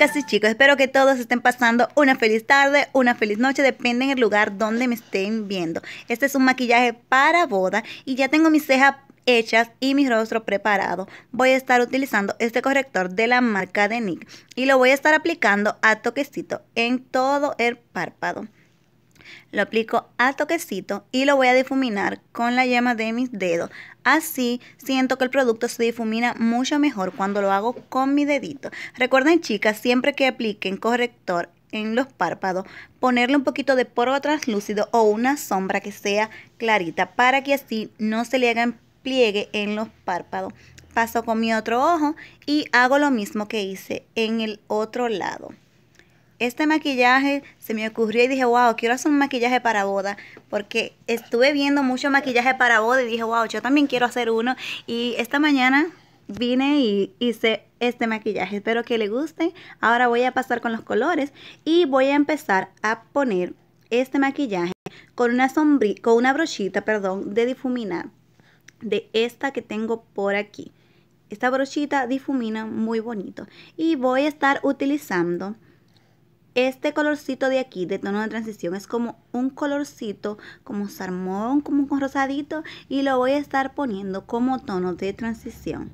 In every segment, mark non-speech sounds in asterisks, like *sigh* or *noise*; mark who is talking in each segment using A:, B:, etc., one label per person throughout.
A: Casi chicos, espero que todos estén pasando una feliz tarde, una feliz noche, depende en el lugar donde me estén viendo. Este es un maquillaje para boda y ya tengo mis cejas hechas y mi rostro preparado. Voy a estar utilizando este corrector de la marca de nick y lo voy a estar aplicando a toquecito en todo el párpado. Lo aplico al toquecito y lo voy a difuminar con la yema de mis dedos. Así siento que el producto se difumina mucho mejor cuando lo hago con mi dedito. Recuerden chicas, siempre que apliquen corrector en los párpados, ponerle un poquito de polvo translúcido o una sombra que sea clarita para que así no se le hagan pliegue en los párpados. Paso con mi otro ojo y hago lo mismo que hice en el otro lado este maquillaje se me ocurrió y dije, wow, quiero hacer un maquillaje para boda, porque estuve viendo mucho maquillaje para boda y dije, wow, yo también quiero hacer uno. Y esta mañana vine y hice este maquillaje, espero que le guste. Ahora voy a pasar con los colores y voy a empezar a poner este maquillaje con una, sombrí con una brochita perdón, de difuminar, de esta que tengo por aquí. Esta brochita difumina muy bonito y voy a estar utilizando este colorcito de aquí, de tono de transición, es como un colorcito, como salmón, como un rosadito. Y lo voy a estar poniendo como tono de transición.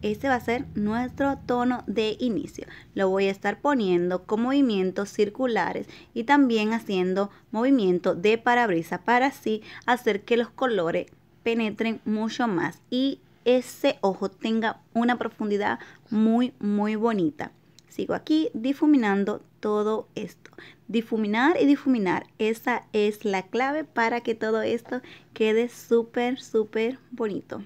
A: Este va a ser nuestro tono de inicio. Lo voy a estar poniendo con movimientos circulares y también haciendo movimiento de parabrisa para así hacer que los colores penetren mucho más y ese ojo tenga una profundidad muy, muy bonita sigo aquí difuminando todo esto. Difuminar y difuminar, esa es la clave para que todo esto quede súper, súper bonito.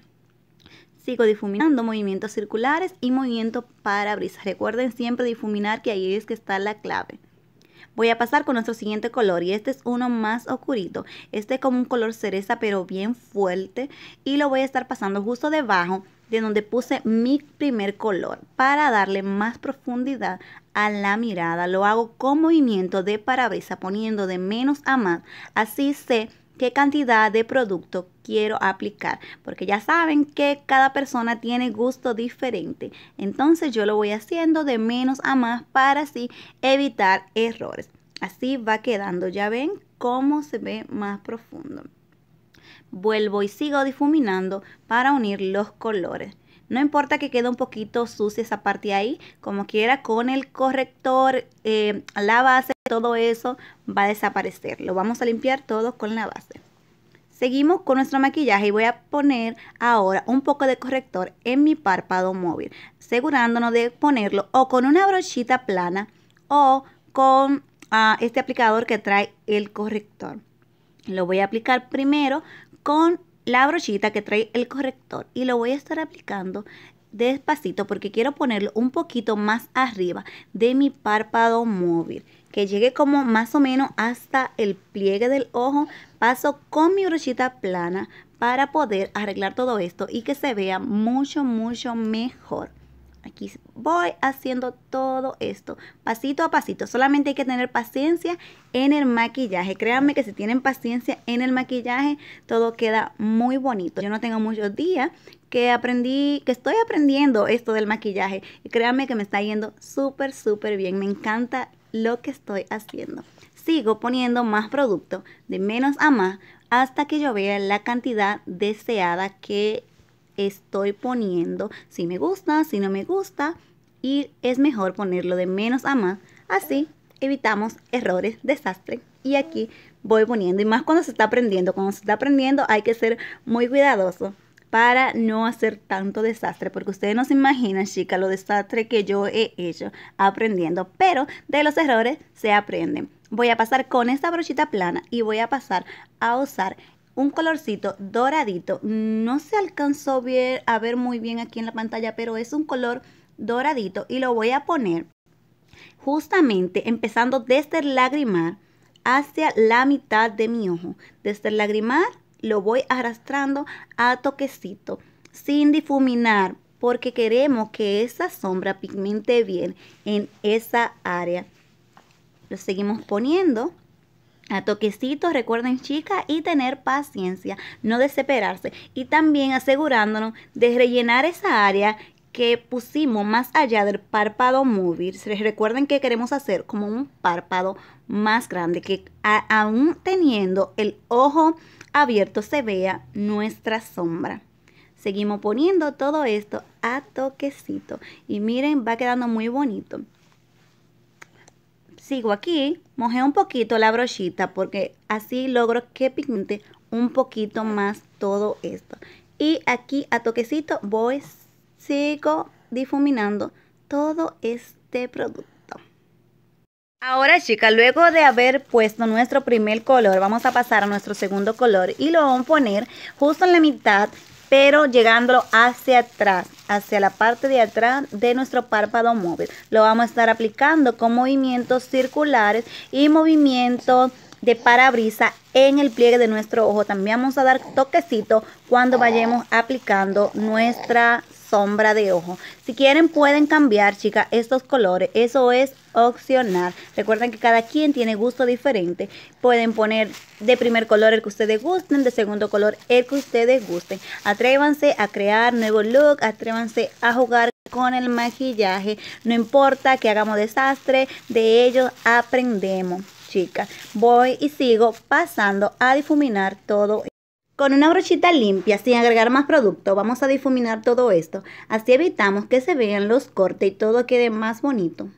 A: Sigo difuminando movimientos circulares y movimiento para brisa. Recuerden siempre difuminar que ahí es que está la clave. Voy a pasar con nuestro siguiente color y este es uno más oscurito. Este es como un color cereza pero bien fuerte y lo voy a estar pasando justo debajo de donde puse mi primer color para darle más profundidad a la mirada. Lo hago con movimiento de parabrisa poniendo de menos a más. Así sé qué cantidad de producto quiero aplicar, porque ya saben que cada persona tiene gusto diferente. Entonces yo lo voy haciendo de menos a más para así evitar errores. Así va quedando, ya ven cómo se ve más profundo. Vuelvo y sigo difuminando para unir los colores. No importa que quede un poquito sucia esa parte ahí, como quiera con el corrector, eh, la base, todo eso va a desaparecer. Lo vamos a limpiar todo con la base. Seguimos con nuestro maquillaje y voy a poner ahora un poco de corrector en mi párpado móvil, asegurándonos de ponerlo o con una brochita plana o con ah, este aplicador que trae el corrector. Lo voy a aplicar primero con la brochita que trae el corrector y lo voy a estar aplicando despacito porque quiero ponerlo un poquito más arriba de mi párpado móvil que llegue como más o menos hasta el pliegue del ojo paso con mi brochita plana para poder arreglar todo esto y que se vea mucho mucho mejor Aquí voy haciendo todo esto pasito a pasito. Solamente hay que tener paciencia en el maquillaje. Créanme que si tienen paciencia en el maquillaje, todo queda muy bonito. Yo no tengo muchos días que aprendí, que estoy aprendiendo esto del maquillaje. Y créanme que me está yendo súper, súper bien. Me encanta lo que estoy haciendo. Sigo poniendo más producto de menos a más hasta que yo vea la cantidad deseada que estoy poniendo, si me gusta, si no me gusta, y es mejor ponerlo de menos a más, así evitamos errores, desastre. Y aquí voy poniendo, y más cuando se está aprendiendo, cuando se está aprendiendo hay que ser muy cuidadoso para no hacer tanto desastre, porque ustedes no se imaginan, chicas, lo desastre que yo he hecho aprendiendo, pero de los errores se aprenden. Voy a pasar con esta brochita plana y voy a pasar a usar un colorcito doradito. No se alcanzó bien, a ver muy bien aquí en la pantalla, pero es un color doradito y lo voy a poner justamente empezando desde el lagrimar hacia la mitad de mi ojo. Desde el lagrimar lo voy arrastrando a toquecito sin difuminar porque queremos que esa sombra pigmente bien en esa área. Lo seguimos poniendo a toquecito, recuerden chicas, y tener paciencia, no desesperarse y también asegurándonos de rellenar esa área que pusimos más allá del párpado móvil. Recuerden que queremos hacer como un párpado más grande, que aún teniendo el ojo abierto se vea nuestra sombra. Seguimos poniendo todo esto a toquecito y miren, va quedando muy bonito sigo aquí, mojé un poquito la brochita porque así logro que pigmente un poquito más todo esto. Y aquí a toquecito voy, sigo difuminando todo este producto. Ahora chicas, luego de haber puesto nuestro primer color, vamos a pasar a nuestro segundo color y lo vamos a poner justo en la mitad pero llegándolo hacia atrás, hacia la parte de atrás de nuestro párpado móvil. Lo vamos a estar aplicando con movimientos circulares y movimientos de parabrisa en el pliegue de nuestro ojo. También vamos a dar toquecito cuando vayamos aplicando nuestra sombra de ojo. Si quieren pueden cambiar, chicas, estos colores. Eso es opcional. Recuerden que cada quien tiene gusto diferente. Pueden poner de primer color el que ustedes gusten, de segundo color el que ustedes gusten. Atrévanse a crear nuevo look, atrévanse a jugar con el maquillaje. No importa que hagamos desastre, de ellos aprendemos, chicas. Voy y sigo pasando a difuminar todo con una brochita limpia, sin agregar más producto, vamos a difuminar todo esto. Así evitamos que se vean los cortes y todo quede más bonito.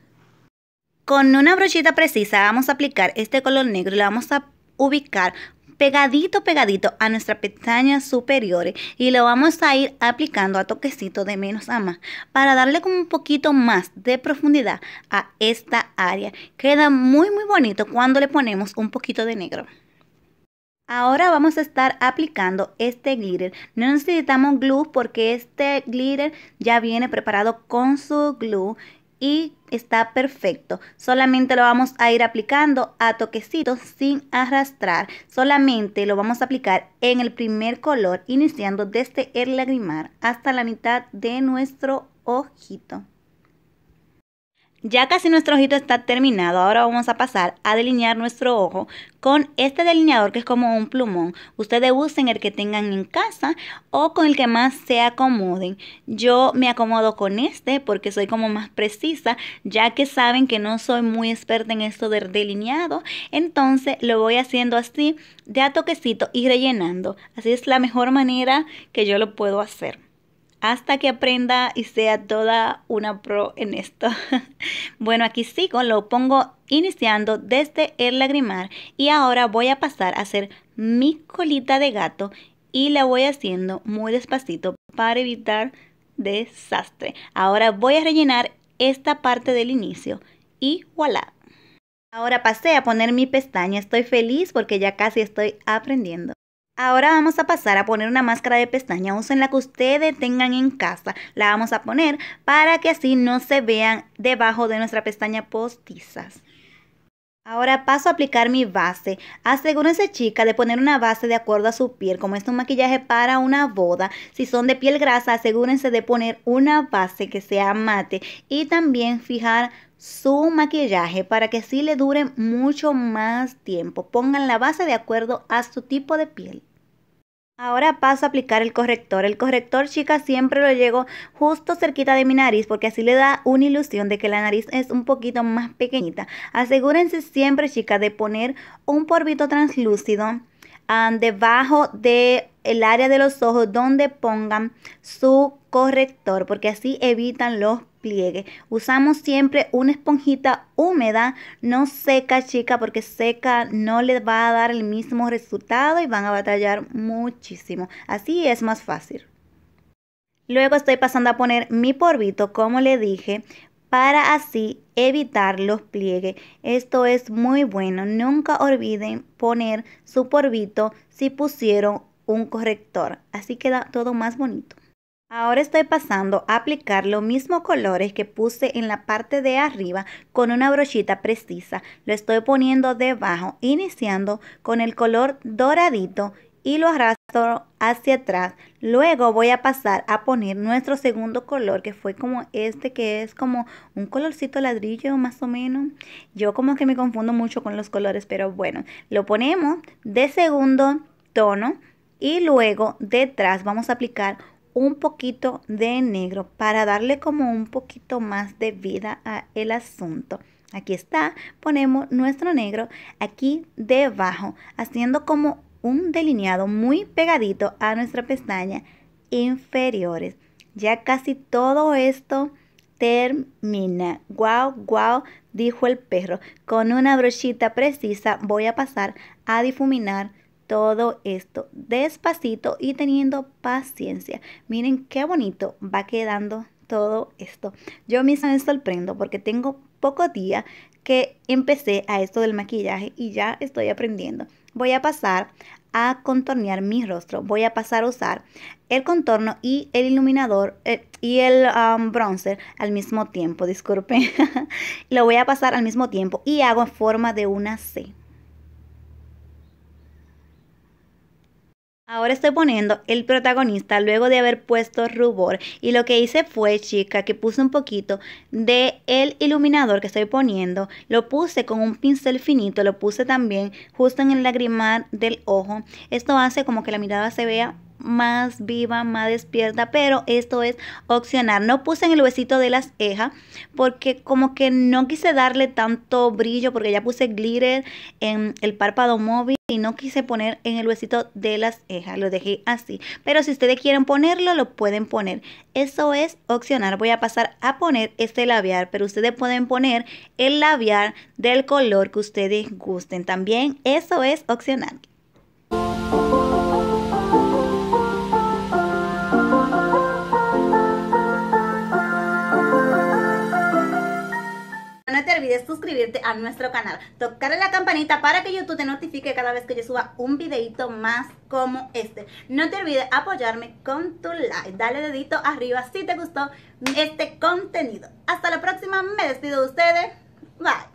A: Con una brochita precisa vamos a aplicar este color negro y lo vamos a ubicar pegadito pegadito a nuestra pestaña superior y lo vamos a ir aplicando a toquecito de menos a más para darle como un poquito más de profundidad a esta área. Queda muy muy bonito cuando le ponemos un poquito de negro. Ahora vamos a estar aplicando este glitter. No necesitamos glue porque este glitter ya viene preparado con su glue y está perfecto. Solamente lo vamos a ir aplicando a toquecitos sin arrastrar. Solamente lo vamos a aplicar en el primer color, iniciando desde el lagrimar hasta la mitad de nuestro ojito. Ya casi nuestro ojito está terminado, ahora vamos a pasar a delinear nuestro ojo con este delineador que es como un plumón. Ustedes usen el que tengan en casa o con el que más se acomoden. Yo me acomodo con este porque soy como más precisa, ya que saben que no soy muy experta en esto del delineado. Entonces lo voy haciendo así de a toquecito y rellenando. Así es la mejor manera que yo lo puedo hacer hasta que aprenda y sea toda una pro en esto. *laughs* bueno, aquí sigo, lo pongo iniciando desde el lagrimar y ahora voy a pasar a hacer mi colita de gato y la voy haciendo muy despacito para evitar desastre. Ahora voy a rellenar esta parte del inicio y voilà. Ahora pasé a poner mi pestaña. Estoy feliz porque ya casi estoy aprendiendo. Ahora vamos a pasar a poner una máscara de pestaña, usen la que ustedes tengan en casa. La vamos a poner para que así no se vean debajo de nuestra pestaña postizas. Ahora paso a aplicar mi base. Asegúrense chica de poner una base de acuerdo a su piel. Como es un maquillaje para una boda, si son de piel grasa, asegúrense de poner una base que sea mate. Y también fijar su maquillaje para que sí le dure mucho más tiempo. Pongan la base de acuerdo a su tipo de piel. Ahora paso a aplicar el corrector. El corrector, chicas, siempre lo llego justo cerquita de mi nariz porque así le da una ilusión de que la nariz es un poquito más pequeñita. Asegúrense siempre, chicas, de poner un polvito translúcido um, debajo del el área de los ojos donde pongan su corrector porque así evitan los Pliegue, Usamos siempre una esponjita húmeda, no seca chica, porque seca no les va a dar el mismo resultado y van a batallar muchísimo. Así es más fácil. Luego estoy pasando a poner mi porbito, como le dije, para así evitar los pliegues. Esto es muy bueno. Nunca olviden poner su porbito si pusieron un corrector. Así queda todo más bonito. Ahora estoy pasando a aplicar los mismos colores que puse en la parte de arriba con una brochita precisa. Lo estoy poniendo debajo, iniciando con el color doradito y lo arrastro hacia atrás. Luego voy a pasar a poner nuestro segundo color que fue como este que es como un colorcito ladrillo más o menos. Yo como que me confundo mucho con los colores, pero bueno, lo ponemos de segundo tono y luego detrás vamos a aplicar un poquito de negro para darle como un poquito más de vida al asunto. Aquí está, ponemos nuestro negro aquí debajo, haciendo como un delineado muy pegadito a nuestra pestaña inferiores. Ya casi todo esto termina. Guau, guau, dijo el perro. Con una brochita precisa voy a pasar a difuminar todo esto despacito y teniendo paciencia. Miren qué bonito va quedando todo esto. Yo misma me sorprendo porque tengo poco día que empecé a esto del maquillaje y ya estoy aprendiendo. Voy a pasar a contornear mi rostro. Voy a pasar a usar el contorno y el iluminador eh, y el um, bronzer al mismo tiempo. Disculpen. *laughs* Lo voy a pasar al mismo tiempo y hago en forma de una C. Ahora estoy poniendo el protagonista luego de haber puesto rubor y lo que hice fue, chica, que puse un poquito de el iluminador que estoy poniendo, lo puse con un pincel finito, lo puse también justo en el lagrimal del ojo. Esto hace como que la mirada se vea más viva, más despierta, pero esto es opcional. No puse en el huesito de las cejas porque como que no quise darle tanto brillo porque ya puse glitter en el párpado móvil y no quise poner en el huesito de las cejas, lo dejé así. Pero si ustedes quieren ponerlo, lo pueden poner. Eso es opcional. Voy a pasar a poner este labial, pero ustedes pueden poner el labial del color que ustedes gusten. También eso es opcional. a nuestro canal, tocar la campanita para que YouTube te notifique cada vez que yo suba un videito más como este. No te olvides apoyarme con tu like, dale dedito arriba si te gustó este contenido. Hasta la próxima, me despido de ustedes, bye.